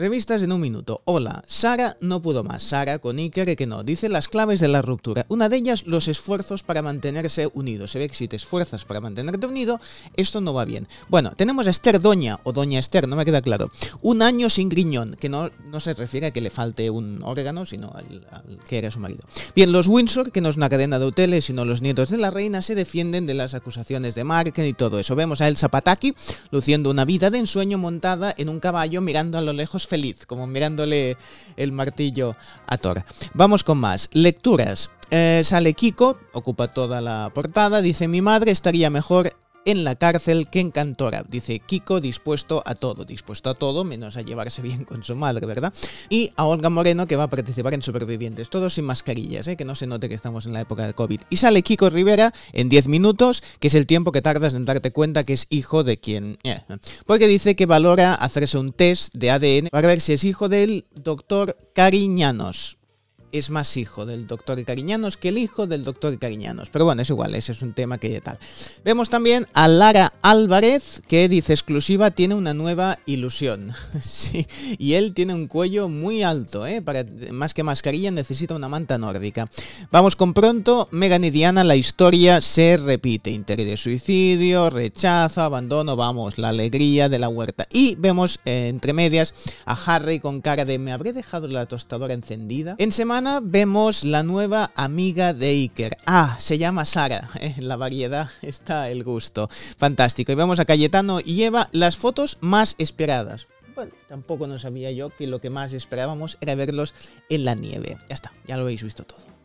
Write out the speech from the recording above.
Revistas en un minuto. Hola, Sara no pudo más. Sara con Iker que no. Dice las claves de la ruptura. Una de ellas, los esfuerzos para mantenerse unidos. Se ve que si te esfuerzas para mantenerte unido, esto no va bien. Bueno, tenemos a Esther Doña o Doña Esther, no me queda claro. Un año sin griñón, que no, no se refiere a que le falte un órgano, sino al, que era su marido. Bien, los Windsor, que no es una cadena de hoteles, sino los nietos de la reina, se defienden de las acusaciones de marketing y todo eso. Vemos a El Zapataki luciendo una vida de ensueño montada en un caballo mirando a lo lejos feliz, como mirándole el martillo a Thor. Vamos con más. Lecturas. Eh, sale Kiko, ocupa toda la portada, dice mi madre estaría mejor en la cárcel que encantora. Dice Kiko dispuesto a todo, dispuesto a todo, menos a llevarse bien con su madre, ¿verdad? Y a Olga Moreno que va a participar en Supervivientes, todos sin mascarillas, ¿eh? que no se note que estamos en la época de COVID. Y sale Kiko Rivera en 10 minutos, que es el tiempo que tardas en darte cuenta que es hijo de quien... Eh, porque dice que valora hacerse un test de ADN para ver si es hijo del doctor Cariñanos es más hijo del doctor Cariñanos que el hijo del doctor Cariñanos. Pero bueno, es igual, ese es un tema que ya tal. Vemos también a Lara Álvarez, que dice exclusiva, tiene una nueva ilusión. sí, y él tiene un cuello muy alto, ¿eh? Para, más que mascarilla necesita una manta nórdica. Vamos con pronto, Megan y Diana, la historia se repite. Interior de suicidio, rechazo, abandono, vamos, la alegría de la huerta. Y vemos, eh, entre medias, a Harry con cara de me habré dejado la tostadora encendida. En semana vemos la nueva amiga de Iker. Ah, se llama Sara. En eh, la variedad está el gusto. Fantástico. Y vamos a Cayetano y las fotos más esperadas. Bueno, tampoco no sabía yo que lo que más esperábamos era verlos en la nieve. Ya está, ya lo habéis visto todo.